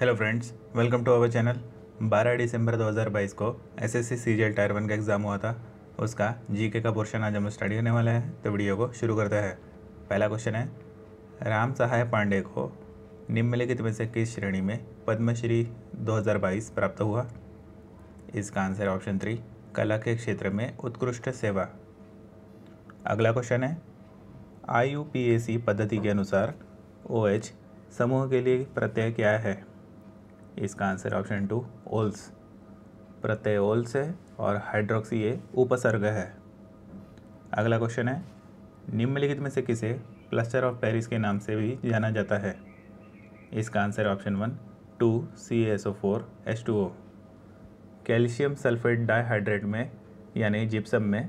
hello friends welcome to our channel 12 दिसंबर 2022 को SSC CGL tier one का exam हुआ था उसका जीके का पोर्शन आज हम स्टडी होने वाला है तो वीडियो को शुरू करते हैं पहला क्वेश्चन है राम सहाय पांडे को निम्नलिखित में से किस श्रेणी में पद्मश्री 2022 प्राप्त हुआ इसका आंसर ऑप्शन थ्री कला के क्षेत्र में उत्कृष्ट सेवा अगला क्वेश्चन है आई पद्धति के अनुसार ओ OH समूह के लिए प्रत्यय क्या है इसका आंसर ऑप्शन टू ओल्स प्रत्यय ओल्स है और हाइड्रोक्सी ये उपसर्ग है अगला क्वेश्चन है निम्नलिखित में से किसे क्लस्टर ऑफ पेरिस के नाम से भी जाना जाता है इसका answer option one two C S O four H two O calcium sulphate dihydrate में यानी जिप्सम में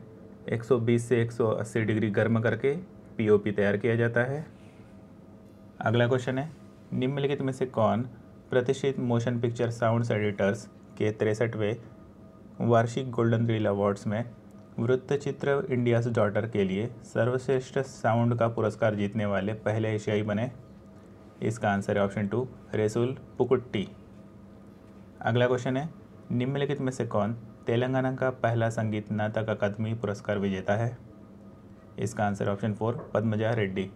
120 से 180 डिग्री गर्म करके पीओपी तैयार किया जाता है अगला क्वेश्चन है निम्नलिखित में से कौन प्रतिष्ठित मोशन पिक्चर साउंड्स एडिटर्स के तिरसठवें वार्षिक गोल्डन रील अवार्ड्स में वृत्तचित्र इंडियाज डॉटर के लिए सर्वश्रेष्ठ साउंड का पुरस्कार जीतने वाले पहले एशियाई बने इसका आंसर है ऑप्शन टू रेसुल पुकुट्टी अगला क्वेश्चन है निम्नलिखित में से कौन तेलंगाना का पहला संगीत नाटक अकादमी पुरस्कार विजेता है इसका answer option four Padmaja Reddy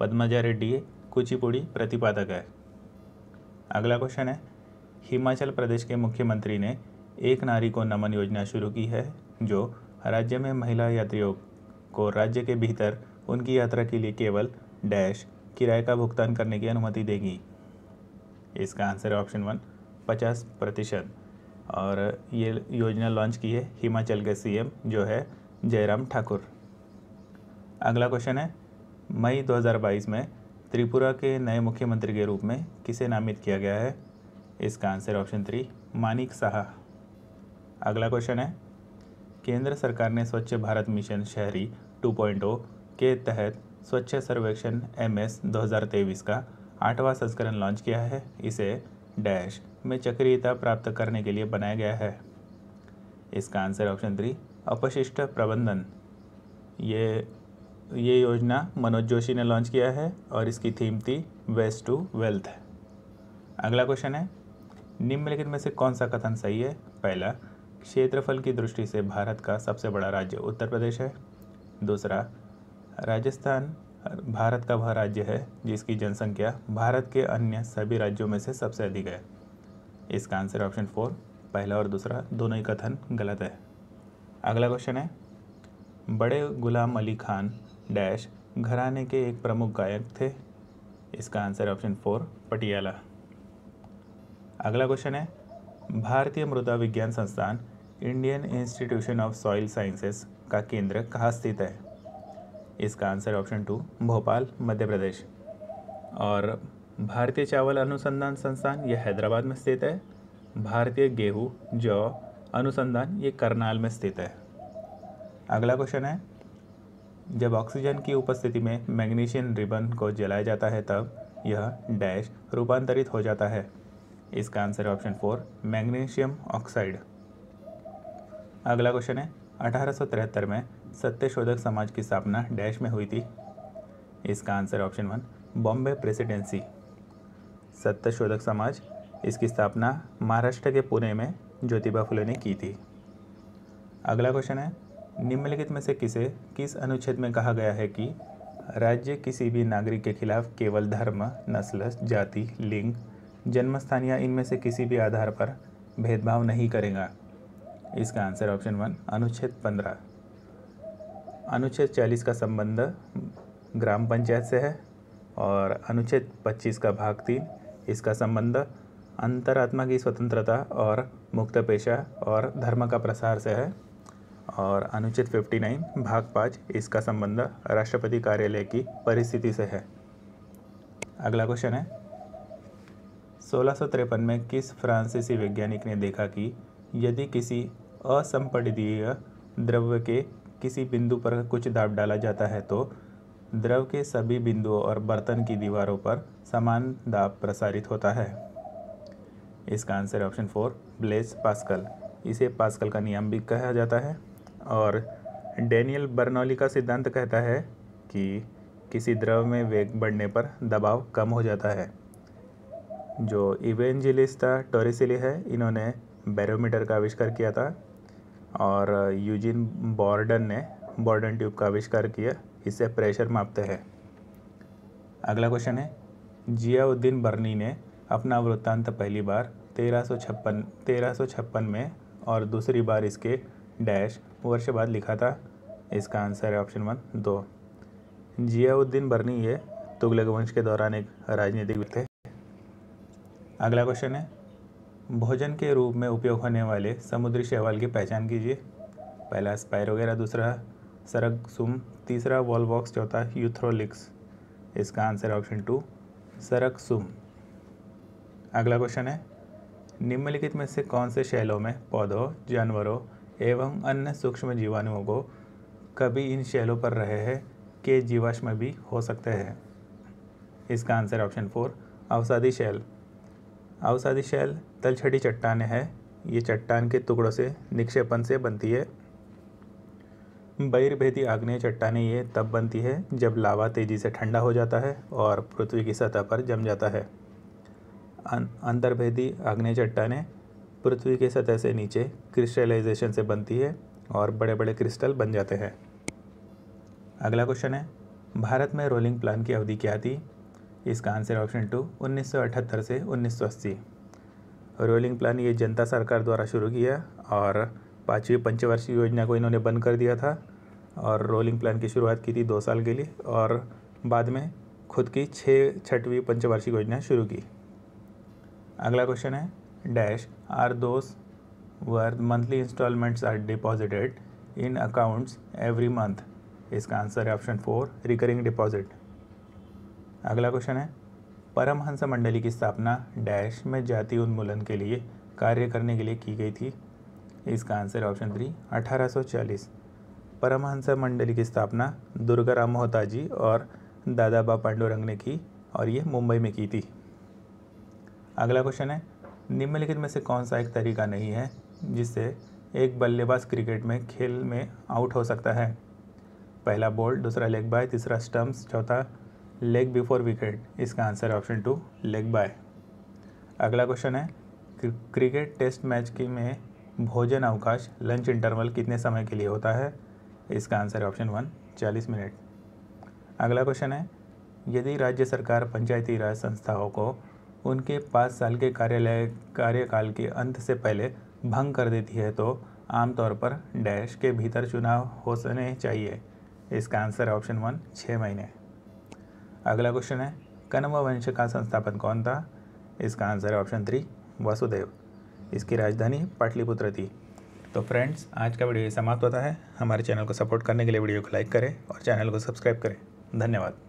Padmaja Reddy Kuchipudi प्रतिपादक है अगला क्वेश्चन है हिमाचल प्रदेश के मुख्यमंत्री ने एक नारी को नमन योजना शुरू की है जो राज्य में महिला यात्रियों को राज्य के भीतर उनकी यात्रा के लिए केवल डैश किराए का भुगतान करने की अनुमति देगी इसका आंसर है ऑप्शन वन पचास प्रतिशत और ये योजना लॉन्च की है हिमाचल के सीएम जो है जयराम ठाकुर अगला क्वेश्चन है मई 2022 में त्रिपुरा के नए मुख्यमंत्री के रूप में किसे नामित किया गया है इसका answer option three Manik Saha अगला क्वेश्चन है केंद्र सरकार ने स्वच्छ भारत मिशन शहरी 2.0 के तहत स्वच्छ सर्वेक्षण एम एस का आठवां संस्करण लॉन्च किया है इसे डैश में चक्रियता प्राप्त करने के लिए बनाया गया है इसका आंसर ऑप्शन थ्री अपशिष्ट प्रबंधन ये ये योजना मनोज जोशी ने लॉन्च किया है और इसकी थीम थी वेस्ट टू वेल्थ अगला क्वेश्चन है निम्नलिखित में से कौन सा कथन सही है पहला क्षेत्रफल की दृष्टि से भारत का सबसे बड़ा राज्य उत्तर प्रदेश है दूसरा राजस्थान भारत का वह राज्य है जिसकी जनसंख्या भारत के अन्य सभी राज्यों में से सबसे अधिक है इसका आंसर ऑप्शन फोर पहला और दूसरा दोनों ही कथन गलत है अगला क्वेश्चन है बड़े गुलाम अली खान डैश घराने के एक प्रमुख गायक थे इसका आंसर ऑप्शन फोर पटियाला अगला क्वेश्चन है भारतीय मृदा विज्ञान संस्थान Indian institution of soil sciences का केंद्र कहाँ स्थित है इसका answer option two Bhopal Madhya Pradesh और भारतीय चावल अनुसंधान संस्थान यह हैदराबाद में स्थित है भारतीय गेहूँ जौ अनुसंधान ये करनाल में स्थित है अगला क्वेश्चन है जब ऑक्सीजन की उपस्थिति में मैग्नीशियम रिबन को जलाया जाता है तब यह डैश रूपांतरित हो जाता है इसका आंसर है ऑप्शन फोर मैग्नीशियम ऑक्साइड अगला क्वेश्चन है अठारह में सत्यशोधक समाज की स्थापना डैश में हुई थी इसका answer option one Bombay presidency Satyashodhak Samaj इसकी स्थापना महाराष्ट्र के पुणे में ज्योतिबा फुले ने की थी अगला क्वेश्चन है निम्नलिखित में से किसे किस अनुच्छेद में कहा गया है कि राज्य किसी भी नागरिक के खिलाफ केवल धर्म नस्ल जाति लिंग जन्मस्थान या इनमें से किसी भी आधार पर भेदभाव नहीं करेगा इसका आंसर ऑप्शन वन अनुच्छेद पंद्रह अनुच्छेद चालीस का संबंध ग्राम पंचायत से है और अनुच्छेद पच्चीस का भाग तीन इसका संबंध अंतरात्मा की स्वतंत्रता और मुक्त पेशा और धर्म का प्रसार से है और अनुच्छेद 59 भाग पाँच इसका संबंध राष्ट्रपति कार्यालय की परिस्थिति से है अगला क्वेश्चन है सोलह में किस फ्रांसीसी वैज्ञानिक ने देखा कि यदि किसी असंपीय द्रव्य के किसी बिंदु पर कुछ दाब डाला जाता है तो द्रव के सभी बिंदुओं और बर्तन की दीवारों पर समान दाब प्रसारित होता है इसका answer option four Blaise Pascal इसे पास्कल का नियम भी कहा जाता है और डेनियल बर्नौली का सिद्धांत कहता है कि किसी द्रव में वेग बढ़ने पर दबाव कम हो जाता है जो इवेंजिलिस्ता टोरेसिली है इन्होंने बैरोमीटर का आविष्कार किया था और यूजिन बॉर्डन ने बॉर्डन ट्यूब का आविष्कार किया इससे प्रेशर मापते हैं अगला क्वेश्चन है जियाउद्दीन बर्नी ने अपना वृत्तांत पहली बार तेरह सौ छप्पन तेरह सौ छप्पन में और दूसरी बार इसके डैश वर्ष बाद लिखा था इसका आंसर है ऑप्शन वन दो जियाउद्दीन बर्नी ये तुगलक वंश के दौरान एक राजनीतिक थे अगला क्वेश्चन है भोजन के रूप में उपयोग होने वाले समुद्री शैवाल की पहचान कीजिए पहला स्पायर वगैरह दूसरा सरकसुम तीसरा वॉलबॉक्स चौथा यूथ्रोलिक्स इसका आंसर ऑप्शन टू सुम अगला क्वेश्चन है निम्नलिखित में से कौन से शैलों में पौधों जानवरों एवं अन्य सूक्ष्म जीवाणुओं को कभी इन शैलों पर रहे हैं के जीवाश्म भी हो सकते हैं इसका आंसर ऑप्शन फोर अवसादी शैल अवसादी शैल छटी चट्टान है ये चट्टान के टुकड़ों से निक्षेपण से बनती है बहिर्भेदी आग्नेय चट्टाने ये तब बनती है जब लावा तेज़ी से ठंडा हो जाता है और पृथ्वी की सतह पर जम जाता है अं- अंतर्भेदी आग्नेय चट्टाने पृथ्वी के सतह से नीचे क्रिस्टलाइजेशन से बनती है और बड़े बड़े क्रिस्टल बन जाते हैं अगला क्वेश्चन है भारत में रोलिंग प्लान की अवधि क्या थी इसका आंसर ऑप्शन टू 1978 से 1980 रोलिंग प्लान ये जनता सरकार द्वारा शुरू किया और पाँचवीं पंचवर्षीय योजना को इन्होंने बंद कर दिया था और रोलिंग प्लान की शुरुआत की थी दो साल के लिए और बाद में खुद की छः छठवीं पंचवार्षिक योजना शुरू की अगला क्वेश्चन है dash are those where monthly installments are deposited in accounts every month इसका आंसर है ऑप्शन फोर रिकरिंग डिपॉजिट अगला क्वेश्चन है परमहंस मंडली की स्थापना डैश में जाति उन्मूलन के लिए कार्य करने के लिए की गई थी इसका आंसर ऑप्शन थ्री 1840 परमहंस मंडली की स्थापना दुर्गा राम मोहताजी और दादाबा पांडुरंग ने की और ये मुंबई में की थी अगला क्वेश्चन है निम्नलिखित में से कौन सा एक तरीका नहीं है जिससे एक बल्लेबाज क्रिकेट में खेल में आउट हो सकता है पहला बॉल दूसरा लेग बाय तीसरा स्टम्प्स चौथा लेग बिफोर विकेट इसका answer option two leg bye अगला क्वेश्चन है क्रिकेट टेस्ट मैच की में भोजन अवकाश लंच इंटरवल कितने समय के लिए होता है इसका आंसर ऑप्शन वन चालीस मिनट अगला क्वेश्चन है यदि राज्य सरकार पंचायती राज संस्थाओं को उनके पाँच साल के कार्यालय कार्यकाल के अंत से पहले भंग कर देती है तो आमतौर पर डैश के भीतर चुनाव होने चाहिए इसका आंसर ऑप्शन वन छः महीने अगला क्वेश्चन है कन्व वंश का संस्थापन कौन था इसका आंसर है ऑप्शन थ्री वासुदेव इसकी राजधानी पाटलिपुत्र थी तो फ्रेंड्स आज का वीडियो समाप्त होता है हमारे चैनल को सपोर्ट करने के लिए वीडियो को लाइक करें और चैनल को सब्सक्राइब करें धन्यवाद